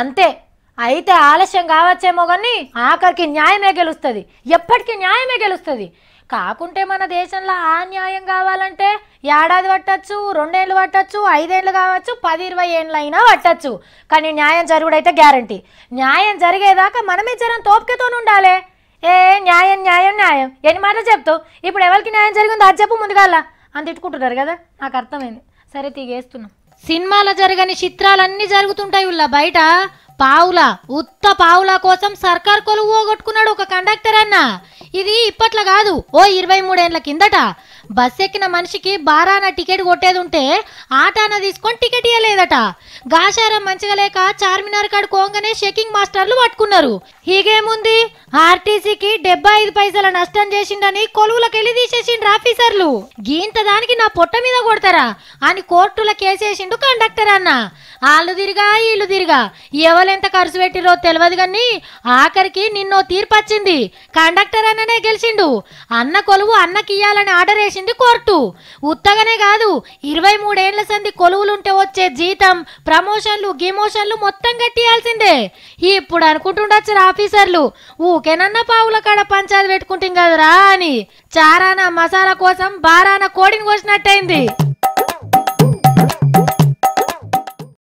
అంతే అయితే ఆలస్యం కావచ్చేమో కానీ ఆఖరికి న్యాయమే గెలుస్తుంది ఎప్పటికీ న్యాయమే గెలుస్తుంది కాకుంటే మన దేశంలో ఆ న్యాయం కావాలంటే ఏడాది పట్టచ్చు రెండేళ్ళు పట్టచ్చు ఐదేళ్ళు కావచ్చు పది ఇరవై ఏళ్ళు అయినా పట్టచ్చు కానీ న్యాయం జరుగుడైతే గ్యారంటీ న్యాయం జరిగేదాకా మనమే జరం తోపికతో ఉండాలి ఏ న్యాయం న్యాయం న్యాయం ఎన్ని మాటలు చెప్తావు ఇప్పుడు ఎవరికి న్యాయం జరిగిందో అది చెప్పు ముందుగా అని తిట్టుకుంటున్నారు కదా నాకు అర్థమైంది సరే తీగేస్తున్నాం సినిమాలో జరగని చిత్రాలన్నీ జరుగుతుంటాయి ఉల్లా బయట పావుల ఉత్త పావుల కోసం సర్కార్ కొలువు పోగొట్టుకున్నాడు ఒక కండక్టర్ అన్న ఇది ఇప్పట్లో కాదు ఓ ఇరవై మూడేళ్ల కిందట బస్ ఎక్కిన మనిషికి బారాన టికెట్ కొట్టేది ఉంటే ఆటాన తీసుకొని టికెట్ ఇవ్వలేదట గాషారం మంచిగా లేక చార్మినార్ కాడ కోంగనే షెకింగ్ మాస్టర్లు పట్టుకున్నారు హీగేముంది ఆర్టీసీకి డెబ్బై ఐదు పైసల నష్టం చేసిండని వెళ్ళి తీసేసిండ్రు ఆఫీసర్లు గీంత దానికి నా పొట్ట మీద కొడతారా అని కోర్టుల కేసేసిండు కండక్టర్ అన్న వాళ్ళు తిరిగా వీళ్ళు తిరిగా ఎవరెంత ఖర్చు పెట్టిరో తెలియదు కానీ ఆఖరికి నిన్నో తీర్పు వచ్చింది కండక్టర్ అన్ననే గెలిచిండు అన్న కొలువు అన్నకి ఇయ్యాలని ఆర్డర్ వేసింది కోర్టు ఉత్తగనే కాదు ఇరవై మూడేళ్ల సంది కొలువులుంటే వచ్చే జీతం ప్రమోషన్లు గిమోషన్లు మొత్తం కట్టియాల్సిందే ఇప్పుడు అనుకుంటుండొచ్చు ఆఫీసర్లు ఊకేనన్నా పావుల కాడ పంచాయతీ పెట్టుకుంటాం కదరా అని చారాన మసాలా కోసం బారాన కోడిని కోసినట్టయింది